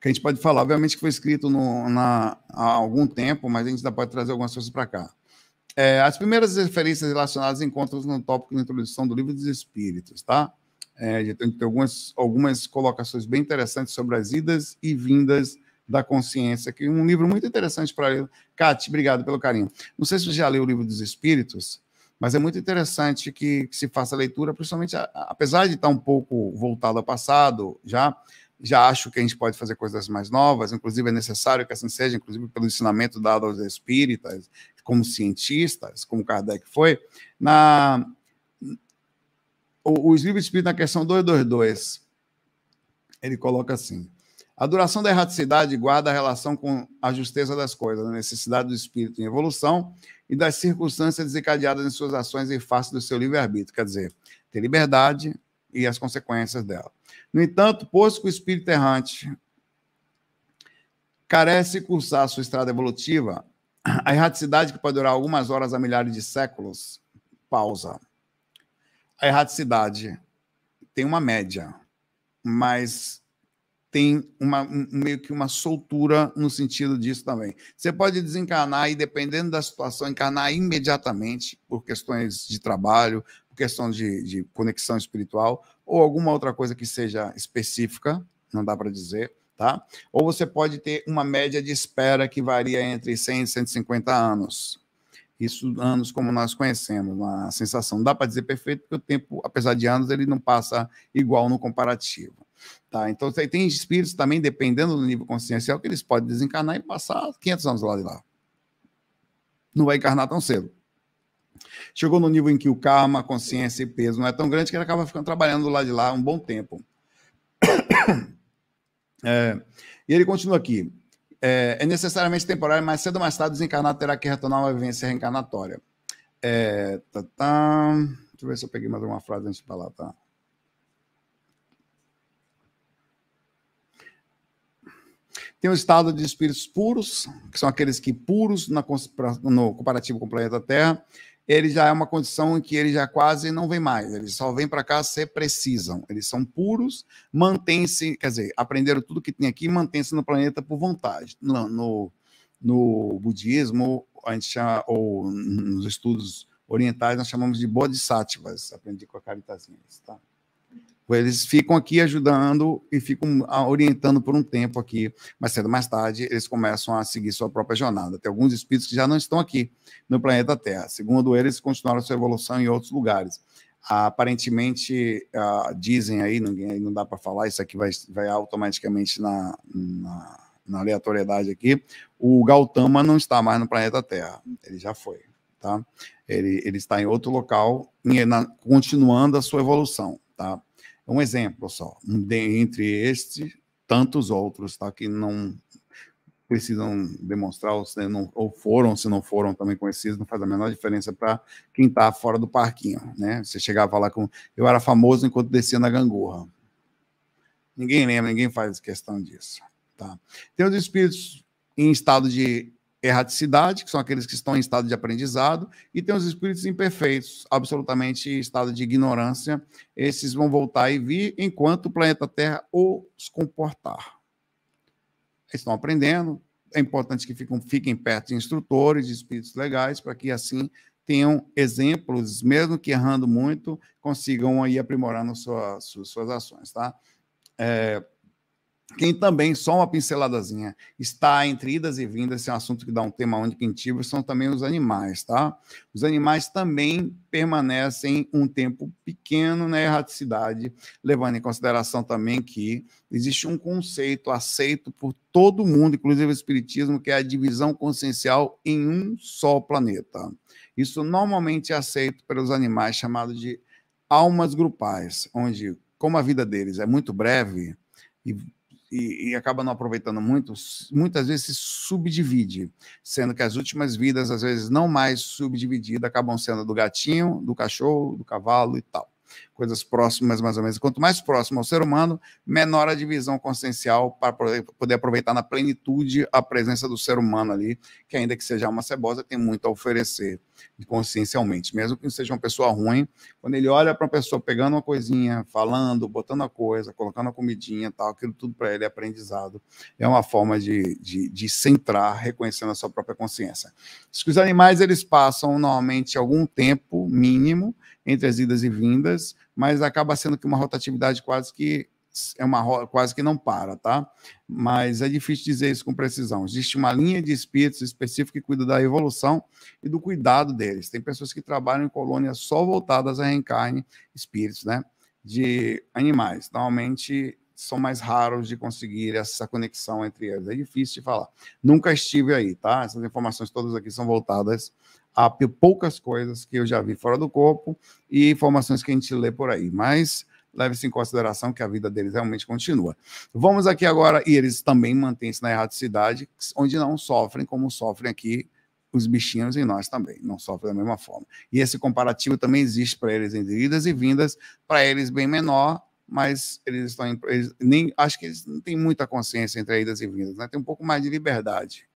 que a gente pode falar. Obviamente que foi escrito no, na, há algum tempo, mas a gente ainda pode trazer algumas coisas para cá. É, as primeiras referências relacionadas encontram-se no tópico de introdução do Livro dos Espíritos, tá? É, tem tem algumas, algumas colocações bem interessantes sobre as idas e vindas da consciência, que é um livro muito interessante para ler. Cate, obrigado pelo carinho. Não sei se você já leu o Livro dos Espíritos, mas é muito interessante que, que se faça a leitura, principalmente, a, apesar de estar tá um pouco voltado ao passado já, já acho que a gente pode fazer coisas mais novas, inclusive é necessário que assim seja, inclusive pelo ensinamento dado aos espíritas, como cientistas, como Kardec foi, na os livros espíritas na questão 222, ele coloca assim, a duração da erraticidade guarda a relação com a justeza das coisas, a necessidade do espírito em evolução e das circunstâncias desencadeadas em suas ações em face do seu livre-arbítrio, quer dizer, ter liberdade, e as consequências dela. No entanto, posto que o espírito errante carece de cursar sua estrada evolutiva, a erraticidade que pode durar algumas horas a milhares de séculos, pausa. A erraticidade tem uma média, mas tem uma, meio que uma soltura no sentido disso também. Você pode desencarnar e, dependendo da situação, encarnar imediatamente por questões de trabalho, questão de, de conexão espiritual, ou alguma outra coisa que seja específica, não dá para dizer, tá? Ou você pode ter uma média de espera que varia entre 100 e 150 anos. Isso anos como nós conhecemos, a sensação. Não dá para dizer perfeito, porque o tempo, apesar de anos, ele não passa igual no comparativo. Tá? Então, tem espíritos também, dependendo do nível consciencial, que eles podem desencarnar e passar 500 anos lá de lá. Não vai encarnar tão cedo. Chegou no nível em que o karma, a consciência e peso não é tão grande que ele acaba ficando trabalhando do lado de lá um bom tempo. É, e ele continua aqui. É, é, necessariamente temporário, mas cedo ou mais tarde desencarnado terá que retornar uma vivência reencarnatória. É, tá, tá, Deixa eu ver se eu peguei mais alguma frase antes de falar, tá? Tem o estado de espíritos puros, que são aqueles que puros na, no comparativo com o planeta Terra, ele já é uma condição em que ele já quase não vem mais. Eles só vêm para cá se precisam. Eles são puros, mantêm-se, quer dizer, aprenderam tudo que tem aqui, mantêm-se no planeta por vontade. No, no, no, budismo, a gente chama, ou nos estudos orientais, nós chamamos de bodhisattvas. Aprendi com a caritazinha. Tá? Eles ficam aqui ajudando e ficam ah, orientando por um tempo aqui, mas sendo mais tarde eles começam a seguir sua própria jornada. Tem alguns espíritos que já não estão aqui no planeta Terra. Segundo eles, continuaram sua evolução em outros lugares. Aparentemente, uh, dizem aí, ninguém, não dá para falar, isso aqui vai, vai automaticamente na, na, na aleatoriedade aqui. O Gautama não está mais no planeta Terra, ele já foi. Tá? Ele, ele está em outro local, em, na, continuando a sua evolução tá? Um exemplo só, entre estes, tantos outros, tá? Que não precisam demonstrar se não, ou foram, se não foram também conhecidos, não faz a menor diferença para quem está fora do parquinho, né? Você chegava lá com... Eu era famoso enquanto descia na gangorra. Ninguém lembra, ninguém faz questão disso, tá? Tem os espíritos em estado de erraticidade, que são aqueles que estão em estado de aprendizado, e tem os espíritos imperfeitos, absolutamente em estado de ignorância. Esses vão voltar e vir enquanto o planeta Terra os comportar. Estão aprendendo, é importante que fiquem, fiquem perto de instrutores, de espíritos legais, para que assim tenham exemplos, mesmo que errando muito, consigam aí aprimorando sua, suas ações, tá? É, quem também, só uma pinceladazinha, está entre idas e vindas, esse é um assunto que dá um tema único em Tibro, são também os animais, tá? Os animais também permanecem um tempo pequeno na né, erraticidade, levando em consideração também que existe um conceito aceito por todo mundo, inclusive o espiritismo, que é a divisão consciencial em um só planeta. Isso normalmente é aceito pelos animais, chamado de almas grupais, onde, como a vida deles é muito breve, e e, e, acaba não aproveitando muito, muitas vezes se subdivide, sendo que as últimas vidas, às vezes, não mais subdivididas, acabam sendo do gatinho, do cachorro, do cavalo e tal coisas próximas, mais ou menos. Quanto mais próximo ao ser humano, menor a divisão consciencial para poder aproveitar na plenitude a presença do ser humano ali, que ainda que seja uma cebosa, tem muito a oferecer consciencialmente. Mesmo que seja uma pessoa ruim, quando ele olha para uma pessoa pegando uma coisinha, falando, botando a coisa, colocando a comidinha tal, aquilo tudo para ele é aprendizado. É uma forma de, de, de centrar, reconhecendo a sua própria consciência. Diz que os animais, eles passam normalmente algum tempo mínimo entre as idas e vindas, mas acaba sendo que uma rotatividade quase que é uma quase que não para, tá? Mas é difícil dizer isso com precisão. Existe uma linha de espíritos específica que cuida da evolução e do cuidado deles. Tem pessoas que trabalham em colônias só voltadas a reencarne espíritos, né? De animais. Normalmente são mais raros de conseguir essa conexão entre eles. É difícil de falar. Nunca estive aí, tá? Essas informações todas aqui são voltadas há poucas coisas que eu já vi fora do corpo e informações que a gente lê por aí, mas leve-se em consideração que a vida deles realmente continua. Vamos aqui agora, e eles também mantêm-se na erraticidade, onde não sofrem como sofrem aqui os bichinhos e nós também, não sofrem da mesma forma. E esse comparativo também existe para eles entre idas e vindas, para eles bem menor, mas eles estão, eles nem, acho que eles não têm muita consciência entre idas e vindas, né? tem um pouco mais de liberdade.